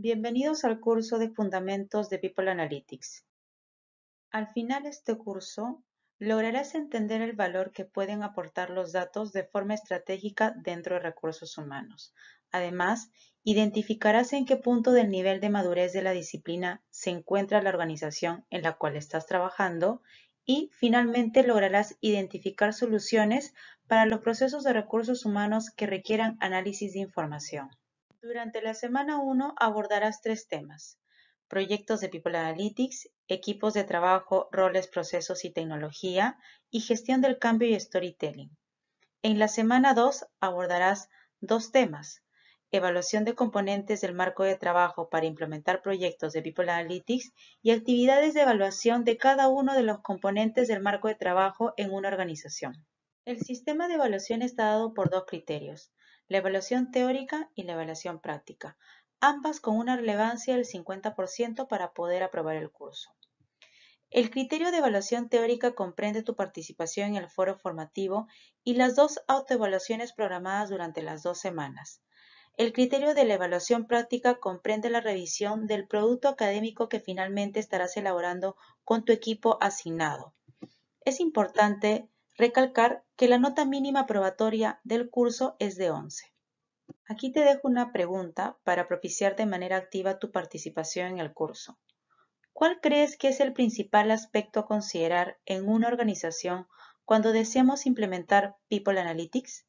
Bienvenidos al curso de Fundamentos de People Analytics. Al final de este curso, lograrás entender el valor que pueden aportar los datos de forma estratégica dentro de recursos humanos. Además, identificarás en qué punto del nivel de madurez de la disciplina se encuentra la organización en la cual estás trabajando y finalmente lograrás identificar soluciones para los procesos de recursos humanos que requieran análisis de información. Durante la semana 1 abordarás tres temas. Proyectos de People Analytics, equipos de trabajo, roles, procesos y tecnología, y gestión del cambio y storytelling. En la semana 2 abordarás dos temas. Evaluación de componentes del marco de trabajo para implementar proyectos de People Analytics y actividades de evaluación de cada uno de los componentes del marco de trabajo en una organización. El sistema de evaluación está dado por dos criterios, la evaluación teórica y la evaluación práctica, ambas con una relevancia del 50% para poder aprobar el curso. El criterio de evaluación teórica comprende tu participación en el foro formativo y las dos autoevaluaciones programadas durante las dos semanas. El criterio de la evaluación práctica comprende la revisión del producto académico que finalmente estarás elaborando con tu equipo asignado. Es importante recalcar que la nota mínima probatoria del curso es de 11. Aquí te dejo una pregunta para propiciar de manera activa tu participación en el curso. ¿Cuál crees que es el principal aspecto a considerar en una organización cuando deseamos implementar People Analytics?